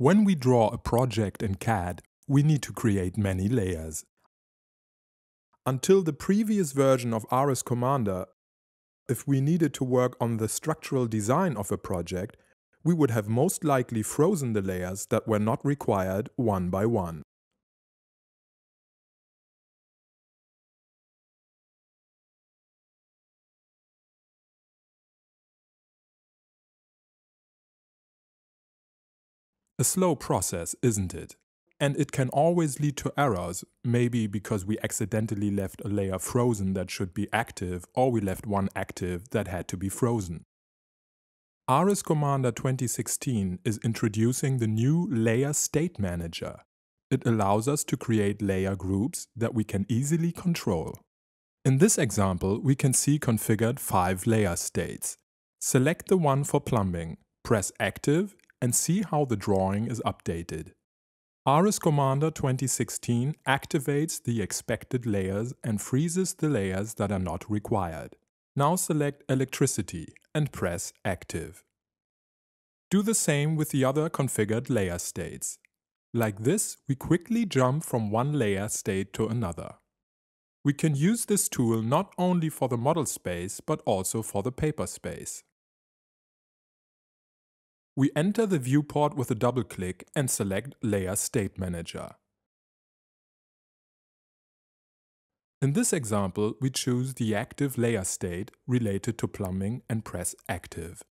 When we draw a project in CAD, we need to create many layers. Until the previous version of RS Commander, if we needed to work on the structural design of a project, we would have most likely frozen the layers that were not required one by one. A slow process, isn't it? And it can always lead to errors, maybe because we accidentally left a layer frozen that should be active, or we left one active that had to be frozen. ARIS Commander 2016 is introducing the new Layer State Manager. It allows us to create layer groups that we can easily control. In this example, we can see configured five layer states. Select the one for plumbing, press Active and see how the drawing is updated. RS Commander 2016 activates the expected layers and freezes the layers that are not required. Now select Electricity and press Active. Do the same with the other configured layer states. Like this, we quickly jump from one layer state to another. We can use this tool not only for the model space, but also for the paper space. We enter the viewport with a double click and select Layer State Manager. In this example, we choose the active layer state related to plumbing and press Active.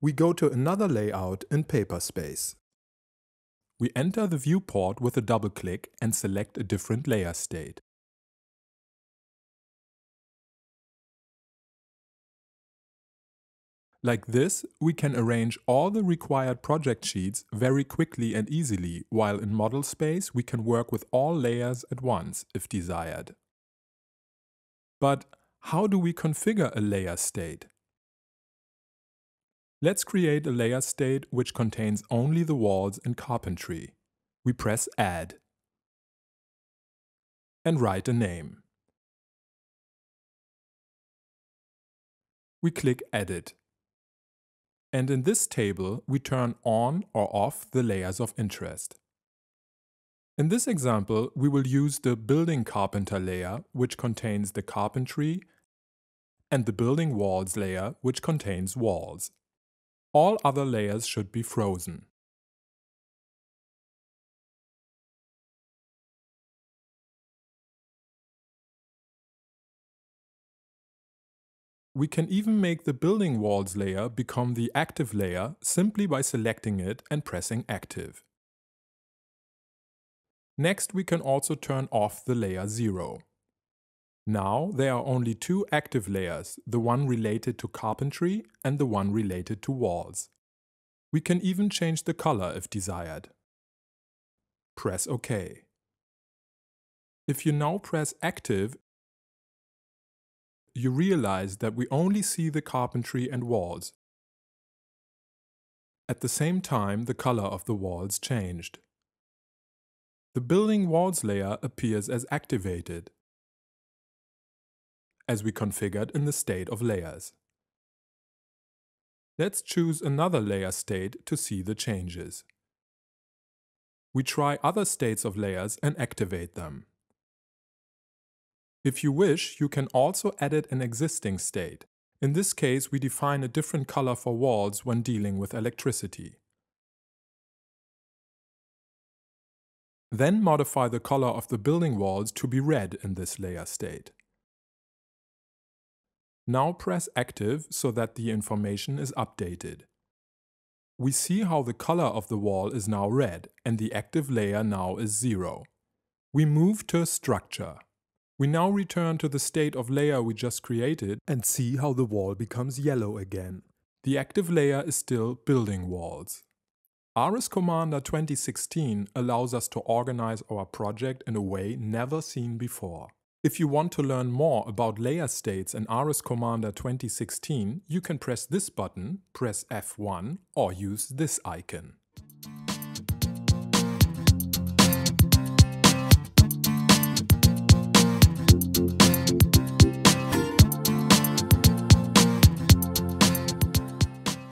We go to another layout in paper space. We enter the viewport with a double click and select a different layer state. Like this, we can arrange all the required project sheets very quickly and easily, while in model space we can work with all layers at once, if desired. But how do we configure a layer state? Let's create a layer state which contains only the walls and carpentry. We press Add and write a name. We click Edit and in this table we turn on or off the layers of interest. In this example, we will use the building carpenter layer, which contains the carpentry, and the building walls layer, which contains walls. All other layers should be frozen. We can even make the building walls layer become the active layer simply by selecting it and pressing active. Next, we can also turn off the layer 0. Now, there are only two active layers, the one related to carpentry and the one related to walls. We can even change the color if desired. Press OK. If you now press active, you realize that we only see the carpentry and walls. At the same time, the color of the walls changed. The building walls layer appears as activated, as we configured in the state of layers. Let's choose another layer state to see the changes. We try other states of layers and activate them. If you wish, you can also edit an existing state. In this case, we define a different color for walls when dealing with electricity. Then modify the color of the building walls to be red in this layer state. Now press active so that the information is updated. We see how the color of the wall is now red and the active layer now is zero. We move to structure. We now return to the state of layer we just created and see how the wall becomes yellow again. The active layer is still building walls. ARIS Commander 2016 allows us to organize our project in a way never seen before. If you want to learn more about layer states in ARIS Commander 2016, you can press this button, press F1 or use this icon.